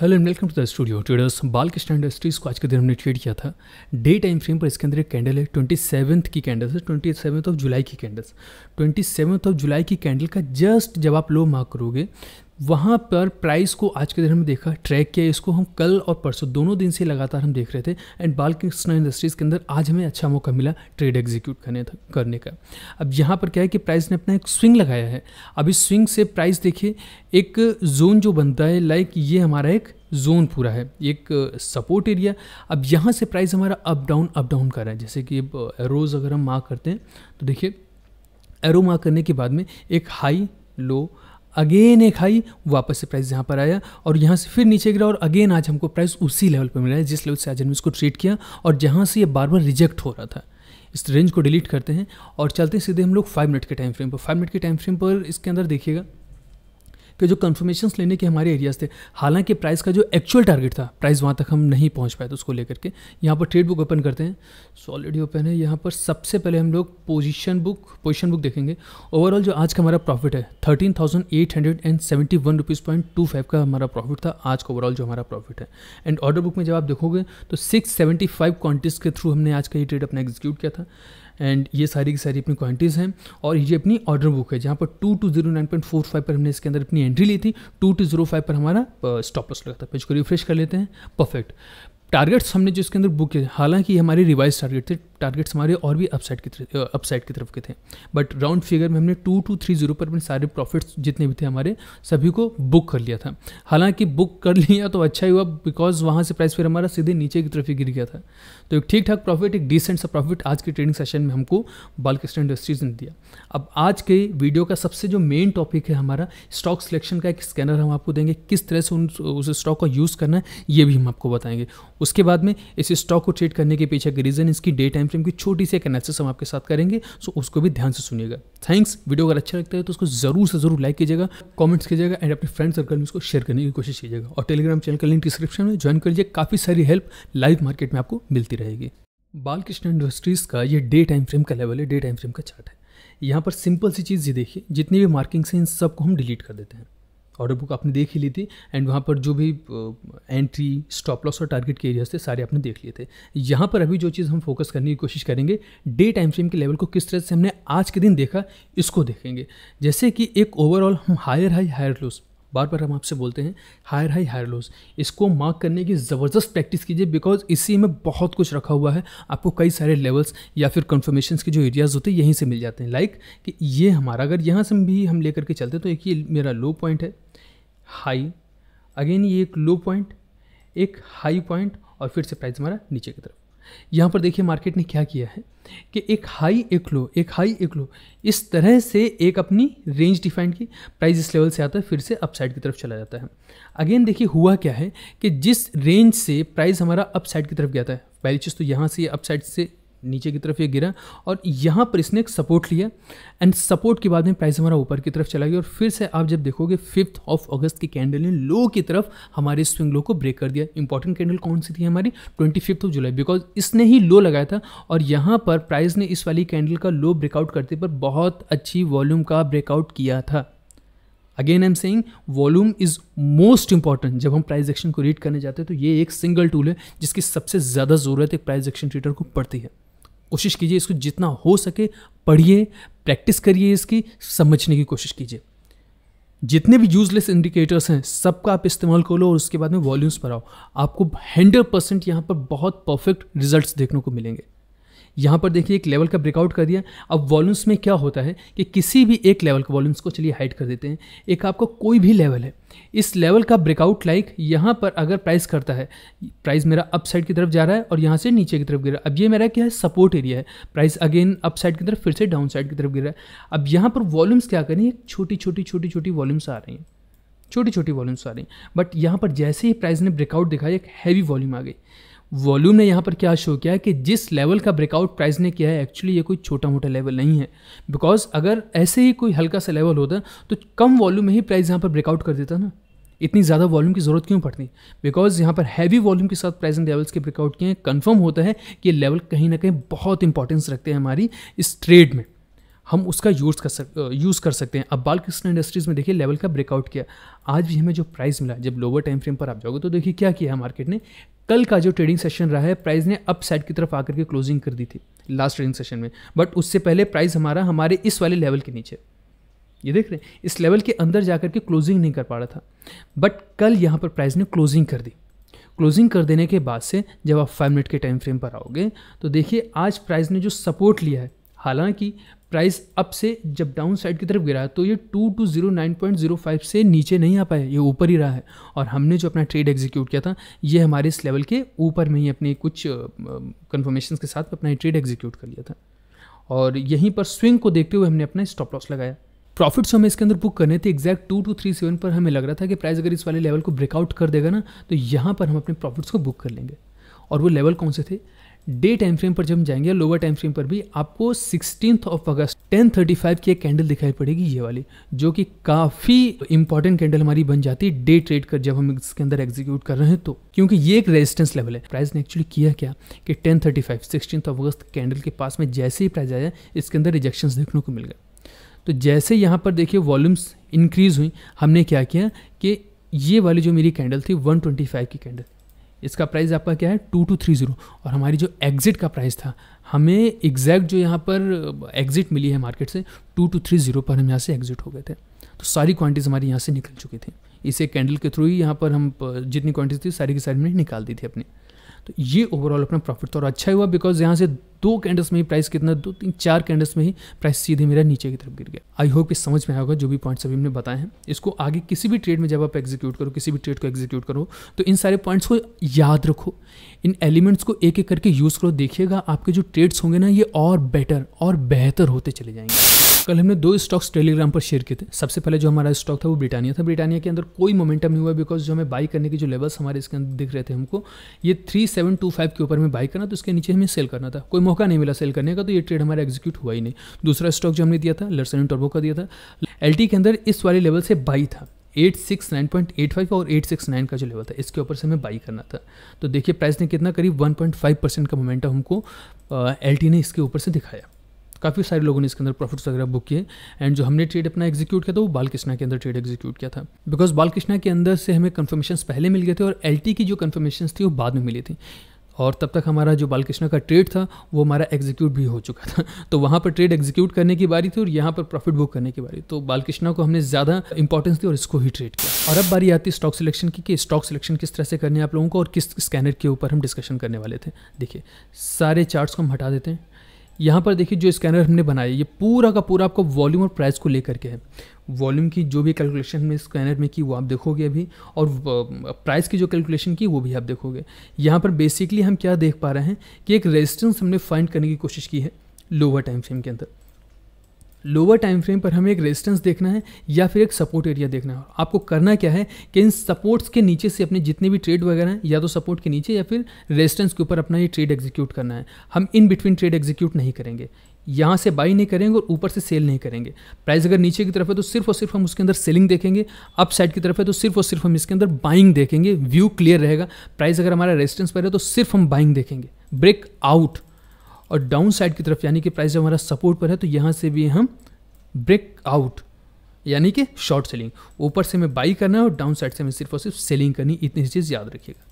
hello and welcome to the studio traders Balkrishna industries को आज के दिन हमने ट्रेड किया था डे टाइम फ्रेम पर इसके अंदर एक कैंडल है ट्वेंटी सेवन्थ की कैंडल है ट्वेंटी सेवन्थ ऑफ जुलाई की candles twenty seventh of July की कैंडल का जस्ट जब आप लो मार्क करोगे वहाँ पर प्राइस को आज के दिन हमने देखा ट्रैक किया इसको हम कल और परसों दोनों दिन से लगातार हम देख रहे थे एंड बाल कृष्णा इंडस्ट्रीज़ के अंदर आज हमें अच्छा मौका मिला ट्रेड एग्जीक्यूट करने करने का अब यहाँ पर क्या है कि प्राइस ने अपना एक स्विंग लगाया है अब इस स्विंग से प्राइस देखिए एक जोन जो बनता है लाइक ये हमारा एक जोन पूरा है एक सपोर्ट एरिया अब यहाँ से प्राइस हमारा अप डाउन अप डाउन कर रहा है जैसे कि रोज़ अगर हम मार्क करते हैं तो देखिए एरो मार्क करने के बाद में एक हाई लो अगेन एक हाई वापस से प्राइस यहाँ पर आया और यहाँ से फिर नीचे गिरा और अगेन आज हमको प्राइस उसी लेवल पर मिला है जिस लेवल से आज हमने इसको ट्रीट किया और जहाँ से ये बार बार रिजेक्ट हो रहा था इस रेंज को डिलीट करते हैं और चलते हैं सीधे हम लोग फाइव मिनट के टाइम फ्रेम पर फाइव मिनट के टाइम फ्रेम पर इसके अंदर देखिएगा के जो कन्फर्मेशन लेने के हमारे एरियाज थे हालांकि प्राइस का जो एक्चुअल टारगेट था प्राइस वहाँ तक हम नहीं पहुँच पाए थे उसको लेकर के यहाँ पर ट्रेड बुक ओपन करते हैं सॉलिड ओपन है यहाँ पर सबसे पहले हम लोग पोजिशन बुक पोजिशन बुक देखेंगे ओवरऑल जो आज का हमारा प्रॉफिट है thirteen thousand eight hundred and seventy one rupees point two five का हमारा प्रॉफिट था आज का ओवरऑल जो हमारा प्रॉफिट है एंड ऑर्डर बुक में जब आप देखोगे तो सिक्स सेवेंटी फाइव क्वान्टिस के थ्रू हमने आज का ये ट्रेड अपना एग्जीक्यूट किया था एंड ये सारी की सारी अपनी क्वांटिटीज़ हैं और ये अपनी ऑर्डर बुक है जहाँ पर two two zero nine point four five पर हमने इसके अंदर अपनी एंट्री ली थी टू टू जीरो फाइव पर हमारा स्टॉप लॉस लगा था पेज को रिफ्रेश कर लेते हैं परफेक्ट टारगेट्स हमने जो इसके अंदर बुक किए हालांकि ये हमारे रिवाइज टारगेट थे टारगेट्स हमारे और भी अपसाइड की अपसाइड की तरफ के थे बट राउंड फिगर में हमने टू टू थ्री जीरो पर अपने सारे प्रॉफिट्स जितने भी थे हमारे सभी को बुक कर लिया था हालांकि बुक कर लिया तो अच्छा ही हुआ बिकॉज वहाँ से प्राइस फिर हमारा सीधे नीचे की तरफ ही गिर गया था तो एक ठीक ठाक प्रॉफिट एक डिसेंट सा प्रॉफिट आज के ट्रेडिंग सेशन में हमको बालकृष्ण इंडस्ट्रीज ने दिया अब आज के वीडियो का सबसे जो मेन टॉपिक है हमारा स्टॉक सिलेक्शन का एक स्कैनर हम आपको देंगे किस तरह से उन उस स्टॉक का यूज़ करना है ये भी हम आपको बताएंगे उसके बाद में इस स्टॉक को ट्रेड करने के पीछे रीज़न इसकी डे टाइम फ्रेम की छोटी सी एक एनालिसिस हम आपके साथ करेंगे सो उसको भी ध्यान से सुनिएगा थैंक्स वीडियो अगर अच्छा लगता है तो उसको जरूर से जरूर लाइक कीजिएगा कमेंट्स कीजिएगा एंड अपने फ्रेंड सर्कल में उसको शेयर करने की कोशिश कीजिएगा और टेलीग्राम चैनल का लिंक डिस्क्रिप्शन में ज्वाइन कर लीजिए काफ़ी सारी हेल्प लाइव मार्केट में आपको मिलती रहेगी बालकृष्ण इंडस्ट्रीज़ का ये डे टाइम फ्रेम का लेवल है डे टाइम फ्रेम का चार्ट है यहाँ पर सिंपल सी चीज़ ये देखिए जितनी भी मार्किंग्स हैं इन सबको हम डिलीट कर देते हैं ऑर्डर बुक आपने देख ही ली थी एंड वहाँ पर जो भी एंट्री स्टॉप लॉस और टारगेट के एरियाज थे सारे आपने देख लिए थे यहाँ पर अभी जो चीज़ हम फोकस करने की कोशिश करेंगे डे टाइम फ्रेम के लेवल को किस तरह से हमने आज के दिन देखा इसको देखेंगे जैसे कि एक ओवरऑल हम हायर हाई हायर लूज़ बार बार हम आपसे बोलते हैं हायर हाई हायर लोस इसको मार्क करने की ज़बरदस्त प्रैक्टिस कीजिए बिकॉज इसी में बहुत कुछ रखा हुआ है आपको कई सारे लेवल्स या फिर कन्फर्मेशन के जो एरियाज़ होते हैं यहीं से मिल जाते हैं लाइक like, कि ये हमारा अगर यहाँ से भी हम लेकर के चलते तो एक ये मेरा लो पॉइंट है हाई अगेन ये एक लो पॉइंट एक हाई पॉइंट और फिर से प्राइस हमारा नीचे की तरफ यहाँ पर देखिए मार्केट ने क्या किया है कि एक हाई एक लो एक हाई एक लो इस तरह से एक अपनी रेंज डिफाइन की प्राइस इस लेवल से आता है फिर से अपसाइड की तरफ चला जाता है अगेन देखिए हुआ क्या है कि जिस रेंज से प्राइस हमारा अपसाइड की तरफ गया था पहली चीज़ तो यहाँ से अपसाइड से नीचे की तरफ ये गिरा और यहाँ पर इसने एक सपोर्ट लिया एंड सपोर्ट के बाद में प्राइस हमारा ऊपर की तरफ चला गया और फिर से आप जब देखोगे फिफ्थ ऑफ अगस्त की कैंडल ने लो की तरफ हमारे स्विंग लो को ब्रेक कर दिया इंपॉर्टेंट कैंडल कौन सी थी हमारी twenty fifth of July because इसने ही लो लगाया था और यहाँ पर प्राइस ने इस वाली कैंडल का लो ब्रेकआउट करते पर बहुत अच्छी वॉल्यूम का ब्रेकआउट किया था again I am saying volume is most important जब हम प्राइस एक्शन को रीड करने जाते हैं तो ये एक सिंगल टूल है जिसकी सबसे ज़्यादा ज़रूरत एक प्राइस एक्शन ट्रेडर को पड़ती है कोशिश कीजिए इसको जितना हो सके पढ़िए प्रैक्टिस करिए इसकी समझने की कोशिश कीजिए जितने भी यूजलेस इंडिकेटर्स हैं सबका आप इस्तेमाल कर लो और उसके बाद में वॉल्यूम्स पर आओ आपको हंड्रेड परसेंट यहाँ पर बहुत परफेक्ट रिजल्ट्स देखने को मिलेंगे यहाँ पर देखिए एक लेवल का ब्रेकआउट कर दिया अब वॉल्यूम्स में क्या होता है कि किसी भी एक लेवल के वॉल्यूम्स को चलिए हाइट कर देते हैं एक आपका कोई भी लेवल है इस लेवल का ब्रेकआउट लाइक यहाँ पर अगर प्राइस करता है प्राइस मेरा अप साइड की तरफ जा रहा है और यहाँ से नीचे की तरफ गिर रहा है अब ये मेरा क्या है सपोर्ट एरिया है प्राइस अगेन अप साइड की तरफ फिर से डाउन साइड की तरफ गिर रहा है अब यहाँ पर वॉल्यूम्स क्या करें छोटी छोटी छोटी छोटी वॉल्यूम्स आ रही हैं छोटी छोटी वॉल्यूम्स आ रही हैं बट यहाँ पर जैसे ही प्राइस ने ब्रेकआउट दिखाया एक हैवी वॉल्यूम आ गई वॉल्यूम ने यहाँ पर क्या शो किया है कि जिस लेवल का ब्रेकआउट प्राइस ने किया है एक्चुअली ये कोई छोटा मोटा लेवल नहीं है बिकॉज अगर ऐसे ही कोई हल्का सा लेवल होता तो कम वॉल्यूम में ही प्राइस यहाँ पर ब्रेकआउट कर देता ना इतनी ज़्यादा वॉल्यूम की ज़रूरत क्यों पड़ती बिकॉज यहाँ पर हैवी वॉल्यूम के साथ प्राइस एंड लेवल्स के ब्रेकआउट किए हैं कन्फर्म होता है कि ये लेवल कहीं ना कहीं बहुत इंपॉर्टेंस रखते हैं हमारी इस ट्रेड में हम उसका यूज़ कर सक यूज़ कर सकते हैं अब बाल कृष्ण इंडस्ट्रीज़ में देखिए लेवल का ब्रेकआउट किया आज भी हमें जो प्राइस मिला जब लोअर टाइम फ्रेम पर आप जाओगे तो देखिए क्या किया है मार्केट ने कल का जो ट्रेडिंग सेशन रहा है प्राइस ने अप साइड की तरफ आकर के क्लोजिंग कर दी थी लास्ट ट्रेडिंग सेशन में बट उससे पहले प्राइस हमारा हमारे इस वाले लेवल के नीचे ये देख रहे हैं इस लेवल के अंदर जाकर के क्लोजिंग नहीं कर पा रहा था बट कल यहाँ पर प्राइस ने क्लोजिंग कर दी क्लोजिंग कर देने के बाद से जब आप फाइव मिनट के टाइम फ्रेम पर आओगे तो देखिए आज प्राइस ने जो सपोर्ट लिया है हालांकि प्राइस अप से जब डाउन साइड की तरफ गिरा तो ये two two zero nine point zero five से नीचे नहीं आ पाया ये ऊपर ही रहा है और हमने जो अपना ट्रेड एग्जीक्यूट किया था ये हमारे इस लेवल के ऊपर में ही अपने कुछ कन्फर्मेशन के साथ अपना ट्रेड एग्जीक्यूट कर लिया था और यहीं पर स्विंग को देखते हुए हमने अपना स्टॉप लॉस लगाया प्रॉफिट्स हमें इसके अंदर बुक करने थे exact two two three seven पर हमें लग रहा था कि प्राइस अगर इस वाले लेवल को ब्रेकआउट कर देगा ना तो यहाँ पर हम अपने प्रॉफिट्स को बुक कर लेंगे और वो लेवल कौन से थे डे टाइम फ्रेम पर जब हम जाएंगे लोअर टाइम फ्रेम पर भी आपको सिक्सटीन ऑफ अगस्त टेन थर्टी फाइव की एक कैंडल दिखाई पड़ेगी ये वाली जो कि काफ़ी इंपॉर्टेंट कैंडल हमारी बन जाती है डे ट्रेड कर जब हम इसके अंदर एग्जीक्यूट कर रहे हैं तो क्योंकि ये एक रेजिस्टेंस लेवल है प्राइस ने एक्चुअली किया क्या कि ten thirty five sixteen of अगस्त कैंडल के पास में जैसे ही प्राइस आया इसके अंदर रिजेक्शन देखने को मिल गए तो जैसे यहाँ पर देखिए वॉल्यूम्स इंक्रीज हुई हमने क्या किया कि ये वाली जो मेरी कैंडल थी 125 की कैंडल इसका प्राइस आपका क्या है टू टू थ्री ज़ीरो और हमारी जो एग्ज़िट का प्राइस था हमें एग्जैक्ट जो यहाँ पर एग्ज़िट मिली है मार्केट से टू टू थ्री ज़ीरो पर हम यहाँ से एग्ज़िट हो गए थे तो सारी क्वांटिटीज़ हमारी यहाँ से निकल चुकी थी इसे कैंडल के थ्रू ही यहाँ पर हम जितनी क्वांटिटी थी सारी की सारी हमने निकाल दी थी अपनी तो ये ओवरऑल अपना प्रॉफिट था और अच्छा हुआ बिकॉज यहाँ से दो कैंडल्स में ही प्राइस कितना दो तीन चार कैंडल्स में ही प्राइस सीधे मेरा नीचे की तरफ गिर गया आई होप इस समझ में आएगा जो भी पॉइंट्स अभी हमने बताए हैं इसको आगे किसी भी ट्रेड में जब आप एग्जीक्यूट करो किसी भी ट्रेड को एग्जीक्यूट करो तो इन सारे पॉइंट्स को याद रखो इन एलिमेंट्स को एक एक करके यूज़ करो देखिएगा आपके जो ट्रेड्स होंगे ना ये और बेटर और बेहतर होते चले जाएंगे कल हमने दो स्टॉक्स टेलीग्राम पर शेयर किए थे सबसे पहले जो हमारा स्टॉक था वो ब्रिटानिया था ब्रिटानिया के अंदर कोई मोमेंटम नहीं हुआ बिकॉज जो हमें बाई करने के जो लेवल्स हमारे इसके अंदर दिख रहे थे हमको ये थ्री सेवन टू फाइव के ऊपर में बाई करना तो उसके नीचे हमें सेल करना था कोई मौका नहीं मिला सेल करने का तो ये ट्रेड हमारा एग्जीक्यूट हुआ ही नहीं दूसरा स्टॉक जो हमने दिया था लर्सन टर्बो का दिया था एल के अंदर इस वाले लेवल से बाई था 869.85 और 869 का जो लेवल था इसके ऊपर से हमें बाई करना था तो देखिए प्राइस ने कितना करीब 1.5 परसेंट का मोमेंटम हमको एल ने इसके ऊपर से दिखाया काफ़ी सारे लोगों ने इसके अंदर प्रॉफिट्स वगैरह बुक किए एंड जो हमने ट्रेड अपना एग्जीक्यूट किया था वो बालकृष्णा के अंदर ट्रेड एग्जीक्यूट किया था बिकॉज बालकृष्णा के अंदर से हमें कन्फर्मेशन पहले मिल गए थे और एल की जो कन्फर्मेशन थी वो बाद में मिली थी और तब तक हमारा जो बालकृष्णा का ट्रेड था वो हमारा एग्जीक्यूट भी हो चुका था तो वहाँ पर ट्रेड एग्जीक्यूट करने की बारी थी और यहाँ पर प्रॉफिट बुक करने की बारी तो बालकृष्णा को हमने ज़्यादा इंपॉर्टेंस दी और इसको ही ट्रेड किया और अब बारी आती है स्टॉक सिलेक्शन की कि स्टॉक सिलेक्शन किस तरह से करनी है आप लोगों को और किस स्कैनर के ऊपर हम डिस्कशन करने वाले थे देखिए सारे चार्ट्स को हम हटा देते हैं यहाँ पर देखिए जो स्कैनर हमने बनाया ये पूरा का पूरा आपका वॉल्यूम और प्राइस को लेकर के है वॉल्यूम की जो भी कैलकुलेशन हमने स्कैनर में की वो आप देखोगे अभी और प्राइस की जो कैलकुलेशन की वो भी आप देखोगे यहाँ पर बेसिकली हम क्या देख पा रहे हैं कि एक रेजिस्टेंस हमने फाइंड करने की कोशिश की है लोअर टाइम फ्रेम के अंदर लोअर टाइम फ्रेम पर हमें एक रेजिस्टेंस देखना है या फिर एक सपोर्ट एरिया देखना है आपको करना क्या है कि इन सपोर्ट्स के नीचे से अपने जितने भी ट्रेड वगैरह हैं या तो सपोर्ट के नीचे या फिर रेजिस्टेंस के ऊपर अपना ये ट्रेड एग्जीक्यूट करना है हम इन बिटवीन ट्रेड एग्जीक्यूट नहीं करेंगे यहाँ से बाई नहीं करेंगे और ऊपर से सेल नहीं करेंगे प्राइस अगर नीचे की तरफ है तो सिर्फ और सिर्फ हम उसके अंदर सेलिंग देखेंगे अप साइड की तरफ है तो सिर्फ और सिर्फ हम इसके अंदर बाइंग देखेंगे व्यू क्लियर रहेगा प्राइस अगर हमारा रेजिस्टेंस पर है तो सिर्फ हम बाइंग देखेंगे ब्रेक आउट और डाउन साइड की तरफ यानी कि प्राइस हमारा सपोर्ट पर है तो यहाँ से भी हम ब्रेक आउट यानी कि शॉर्ट सेलिंग ऊपर से हमें बाई करना है और डाउन साइड से हमें सिर्फ और सिर्फ सेलिंग करनी इतनी चीज़ याद रखिएगा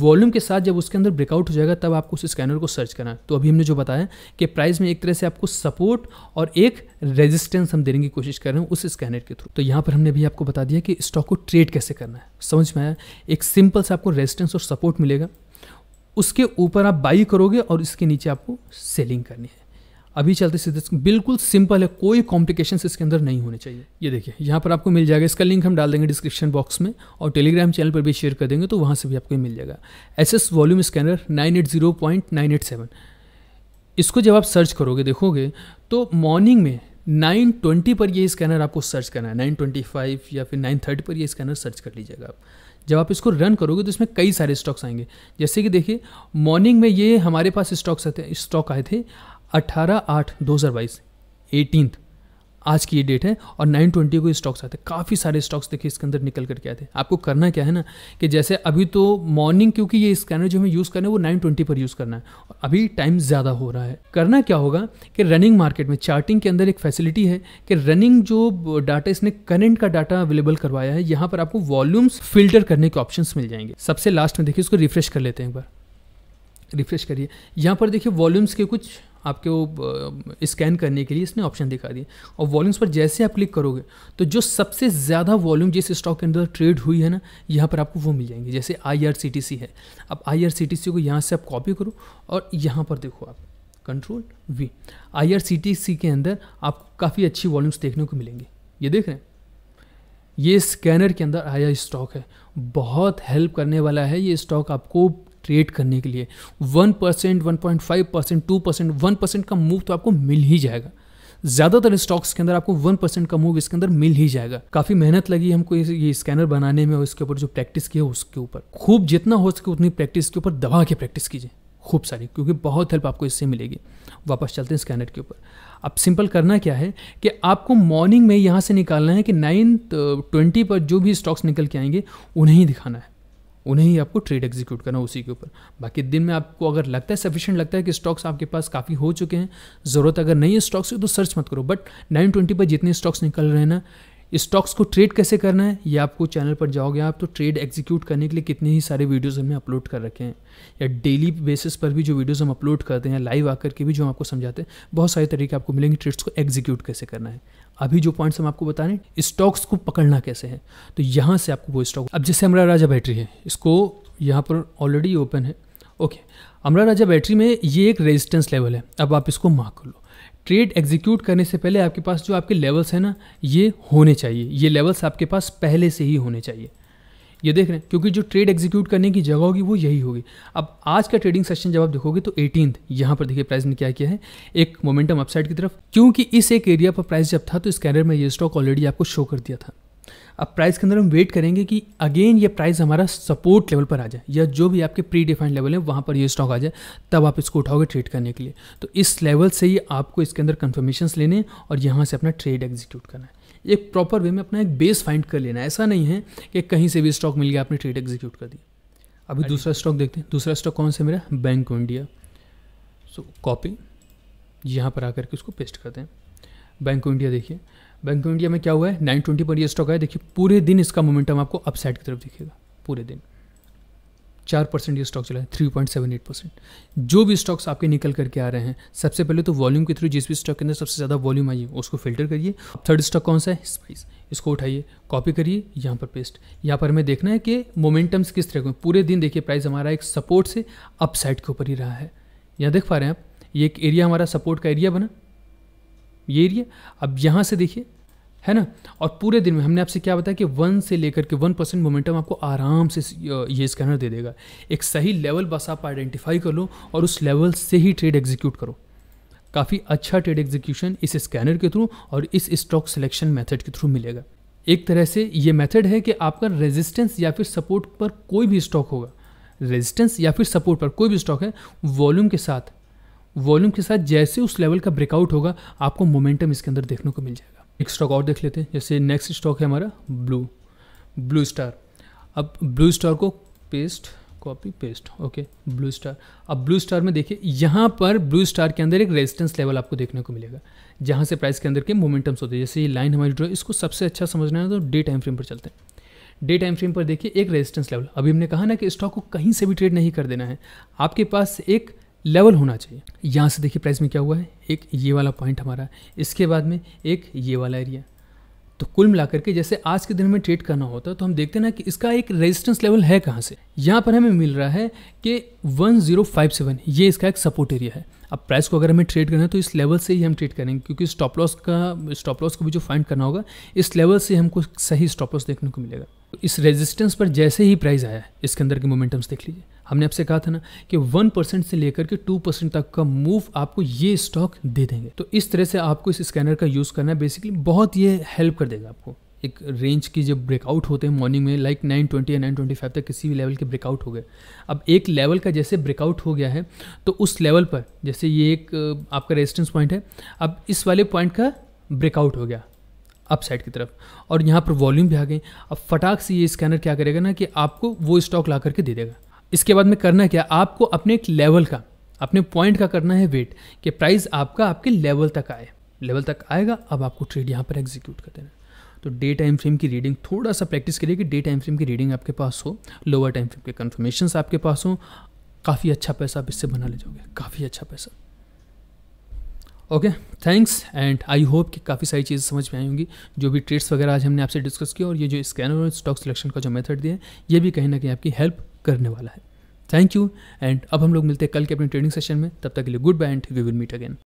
वॉल्यूम के साथ जब उसके अंदर ब्रेकआउट हो जाएगा तब आपको उस स्कैनर को सर्च करना है तो अभी हमने जो बताया कि प्राइस में एक तरह से आपको सपोर्ट और एक रेजिस्टेंस हम देने की कोशिश कर रहे हैं उस स्कैनर के थ्रू तो यहाँ पर हमने भी आपको बता दिया कि स्टॉक को ट्रेड कैसे करना है समझ में आया एक सिंपल सा आपको रेजिस्टेंस और सपोर्ट मिलेगा उसके ऊपर आप बाई करोगे और इसके नीचे आपको सेलिंग करनी है अभी चलते सीधे बिल्कुल सिंपल है कोई कॉम्प्लिकेशन इसके अंदर नहीं होने चाहिए ये देखिए यहाँ पर आपको मिल जाएगा इसका लिंक हम डाल देंगे डिस्क्रिप्शन बॉक्स में और टेलीग्राम चैनल पर भी शेयर कर देंगे तो वहाँ से भी आपको मिल जाएगा S S volume scanner nine eight zero point nine eight seven इसको जब आप सर्च करोगे देखोगे तो मॉर्निंग में 920 पर ये स्कैनर आपको सर्च करना है 925 या फिर 930 पर ये स्कैनर सर्च कर लीजिएगा आप जब आप इसको रन करोगे तो इसमें कई सारे स्टॉक्स आएंगे जैसे कि देखिए मॉर्निंग में ये हमारे पास स्टॉक्स आते स्टॉक आए थे अट्ठारह आठ दो हज़ार बाईस एटीनथ आज की ये डेट है और 920 को स्टॉक्स आते हैं काफ़ी सारे स्टॉक्स देखिए इसके अंदर निकल करके आए थे आपको करना क्या है ना कि जैसे अभी तो मॉर्निंग क्योंकि ये स्कैनर जो हमें यूज़ करना है वो 920 पर यूज़ करना है और अभी टाइम ज़्यादा हो रहा है करना क्या होगा कि रनिंग मार्केट में चार्टिंग के अंदर एक फैसिलिटी है कि रनिंग जो डाटा इसने करेंट का डाटा अवेलेबल करवाया है यहाँ पर आपको वॉल्यूम्स फिल्टर करने के ऑप्शन मिल जाएंगे सबसे लास्ट में देखिए इसको रिफ्रेश कर लेते हैं एक बार रिफ्रेश करिए यहाँ पर देखिए वॉल्यूम्स के कुछ आपके वो स्कैन करने के लिए इसने ऑप्शन दिखा दिए और वॉल्यूम्स पर जैसे आप क्लिक करोगे तो जो सबसे ज़्यादा वॉल्यूम जिस स्टॉक के अंदर ट्रेड हुई है ना यहाँ पर आपको वो मिल जाएंगे जैसे आई है अब आई को यहाँ से आप कॉपी करो और यहाँ पर देखो आप कंट्रोल वी आई के अंदर आपको काफ़ी अच्छी वॉल्यूम्स देखने को मिलेंगे ये देख रहे हैं ये स्कैनर के अंदर आया स्टॉक है बहुत हेल्प करने वाला है ये स्टॉक आपको ट्रेड करने के लिए one percent one point five percent two percent one percent का मूव तो आपको मिल ही जाएगा ज़्यादातर स्टॉक्स के अंदर आपको वन परसेंट का मूव इसके अंदर मिल ही जाएगा काफ़ी मेहनत लगी हमको ये स्कैनर बनाने में और इसके ऊपर जो प्रैक्टिस की है उसके ऊपर खूब जितना हो सके उतनी प्रैक्टिस के ऊपर दबा के प्रैक्टिस कीजिए खूब सारी क्योंकि बहुत हेल्प आपको इससे मिलेगी वापस चलते हैं स्कैनर के ऊपर अब सिंपल करना क्या है कि आपको मॉर्निंग में यहाँ से निकालना है कि नाइन ट्वेंटी uh, पर जो भी स्टॉक्स निकल के आएंगे उन्हें ही दिखाना है उन्हें ही आपको ट्रेड एग्जीक्यूट करना उसी के ऊपर बाकी दिन में आपको अगर लगता है सफिशियंट लगता है कि स्टॉक्स आपके पास काफ़ी हो चुके हैं ज़रूरत अगर नहीं है स्टॉक्स की तो सर्च मत करो बट नाइन ट्वेंटी पर जितने स्टॉक्स निकल रहे हैं ना स्टॉक्स को ट्रेड कैसे करना है ये आपको चैनल पर जाओगे आप तो ट्रेड एग्जीक्यूट करने के लिए कितने ही सारे वीडियोस हमने अपलोड कर रखे हैं या डेली बेसिस पर भी जो वीडियोस हम अपलोड करते हैं लाइव आकर के भी जो हम आपको समझाते हैं बहुत सारे तरीके आपको मिलेंगे ट्रेड्स को एग्जीक्यूट कैसे करना है अभी जो पॉइंट्स हम आपको बता रहे हैं स्टॉक्स को पकड़ना कैसे है तो यहाँ से आपको वो स्टॉक अब जैसे हमारा राजा बैटरी है इसको यहाँ पर ऑलरेडी ओपन है ओके अमरा राजा बैटरी में ये एक रेजिस्टेंस लेवल है अब आप इसको मार्क कर लो ट्रेड एग्जीक्यूट करने से पहले आपके पास जो आपके लेवल्स हैं ना ये होने चाहिए ये लेवल्स आपके पास पहले से ही होने चाहिए ये देख रहे हैं क्योंकि जो ट्रेड एग्जीक्यूट करने की जगह होगी वो यही होगी अब आज का ट्रेडिंग सेशन जब आप देखोगे तो एटीन यहाँ पर देखिए प्राइस ने क्या किया है एक मोमेंटम अपसाइड की तरफ क्योंकि इस एक एरिया पर प्राइस जब था तो इस में ये स्टॉक ऑलरेडी आपको शो कर दिया था अब प्राइस के अंदर हम वेट करेंगे कि अगेन ये प्राइस हमारा सपोर्ट लेवल पर आ जाए या जो भी आपके प्री डिफाइंड लेवल है वहाँ पर ये स्टॉक आ जाए तब आप इसको उठाओगे ट्रेड करने के लिए तो इस लेवल से ही आपको इसके अंदर कन्फर्मेशंस लेने और यहाँ से अपना ट्रेड एग्जीक्यूट करना है एक प्रॉपर वे में अपना एक बेस फाइंड कर लेना ऐसा नहीं है कि कहीं से भी स्टॉक मिल गया आपने ट्रेड एग्जीक्यूट कर दिया अभी दूसरा स्टॉक देखते हैं दूसरा स्टॉक कौन सा मेरा Bank of India so copy यहाँ पर आकर के उसको पेस्ट करते हैं बैंक ऑफ इंडिया देखिए बैंक ऑफ इंडिया में क्या हुआ है नाइन ट्वेंटी पर ये स्टॉक है देखिए पूरे दिन इसका मोमेंटम आपको अपसाइड की तरफ दिखेगा पूरे दिन चार परसेंट ये स्टॉक चला है three point seven eight percent जो भी स्टॉक्स आपके निकल करके आ रहे हैं सबसे पहले तो वॉल्यूम के थ्रू जिस भी स्टॉक के अंदर सबसे ज़्यादा वॉल्यूम आई है उसको फिल्टर करिए थर्ड स्टॉक कौन सा है स्पाइस इसको उठाइए कॉपी करिए यहाँ पर पेस्ट यहाँ पर हमें देखना है कि मोमेंटम्स किस तरह के पूरे दिन देखिए प्राइस हमारा एक सपोर्ट से अपसाइड के ऊपर ही रहा है यहाँ देख पा रहे हैं आप ये एक एरिया हमारा सपोर्ट का एरिया बना ये एरिया अब यहाँ से देखिए है ना और पूरे दिन में हमने आपसे क्या बताया कि वन से लेकर के वन परसेंट मोमेंटम आपको आराम से ये स्कैनर दे देगा एक सही लेवल बस आप आइडेंटिफाई कर लो और उस लेवल से ही ट्रेड एग्जीक्यूट करो काफ़ी अच्छा ट्रेड एग्जीक्यूशन इस स्कैनर के थ्रू और इस स्टॉक सिलेक्शन मेथड के थ्रू मिलेगा एक तरह से ये मेथड है कि आपका रेजिस्टेंस या फिर सपोर्ट पर कोई भी स्टॉक होगा रेजिस्टेंस या फिर सपोर्ट पर कोई भी स्टॉक है वॉल्यूम के साथ वॉल्यूम के साथ जैसे उस लेवल का ब्रेकआउट होगा आपको मोमेंटम इसके अंदर देखने को मिल जाएगा एक स्टॉक और देख लेते हैं जैसे नेक्स्ट स्टॉक है हमारा ब्लू ब्लू स्टार अब ब्लू स्टार को paste copy paste okay blue star अब ब्लू स्टार में देखिए यहाँ पर ब्लू स्टार के अंदर एक रेजिस्टेंस लेवल आपको देखने को मिलेगा जहाँ से प्राइस के अंदर के मोमेंटम्स होते हैं जैसे ये लाइन हमारी ड्रॉ इसको सबसे अच्छा समझना है तो डे टाइम फ्रेम पर चलते हैं डे टाइम फ्रेम पर देखिए एक रेजिस्टेंस लेवल अभी हमने कहा ना कि स्टॉक को कहीं से भी ट्रेड नहीं कर देना है आपके पास एक लेवल होना चाहिए यहाँ से देखिए प्राइस में क्या हुआ है एक ये वाला पॉइंट हमारा इसके बाद में एक ये वाला एरिया तो कुल मिलाकर के जैसे आज के दिन में ट्रेड करना होता है तो हम देखते हैं ना कि इसका एक रेजिस्टेंस लेवल है कहाँ से यहाँ पर हमें मिल रहा है कि 1057 ये इसका एक सपोर्ट एरिया है अब प्राइस को अगर हमें ट्रेड करना है तो इस लेवल से ही हम ट्रेड करेंगे क्योंकि स्टॉप लॉस का स्टॉप लॉस को भी जो फाइंड करना होगा इस लेवल से हमको सही स्टॉप लॉस देखने को मिलेगा इस रेजिस्टेंस पर जैसे ही प्राइस आया इसके अंदर के मोमेंटम्स देख लीजिए हमने आपसे कहा था ना कि वन परसेंट से लेकर के टू परसेंट तक का मूव आपको ये स्टॉक दे देंगे तो इस तरह से आपको इस स्कैनर का यूज़ करना बेसिकली बहुत ये हेल्प कर देगा आपको एक रेंज की जब ब्रेकआउट होते हैं मॉर्निंग में लाइक नाइन ट्वेंटी या नाइन ट्वेंटी फाइव तक किसी भी लेवल के ब्रेकआउट हो गए अब एक लेवल का जैसे ब्रेकआउट हो गया है तो उस लेवल पर जैसे ये एक आपका रेजिस्टेंस पॉइंट है अब इस वाले पॉइंट का ब्रेकआउट हो गया अप साइड की तरफ और यहाँ पर वॉल्यूम भी आ गई अब फटाक से ये स्कैनर क्या करेगा ना कि आपको वो स्टॉक ला करके दे देगा इसके बाद में करना क्या आपको अपने एक लेवल का अपने पॉइंट का करना है वेट कि प्राइस आपका आपके लेवल तक आए लेवल तक आएगा अब आपको ट्रेड यहाँ पर एग्जीक्यूट कर देना तो डे टाइम फ्रेम की रीडिंग थोड़ा सा प्रैक्टिस करिए कि डे टाइम फ्रेम की रीडिंग आपके पास हो लोअर टाइम फ्रेम के कन्फर्मेशन आपके पास हो काफ़ी अच्छा पैसा आप इससे बना ले जाओगे काफ़ी अच्छा पैसा okay thanks and I hope कि काफ़ी सारी चीज़ें समझ में आई होंगी जो भी ट्रेड्स वगैरह आज हमने आपसे डिस्कस किया और ये जो स्कैनर और स्टॉक सिलेक्शन का जो मेथड दिया है ये भी कहीं ना कहीं आपकी हेल्प करने वाला है थैंक यू एंड अब हम लोग मिलते हैं कल के अपने ट्रेनिंग सेशन में तब तक के लिए goodbye and we will meet again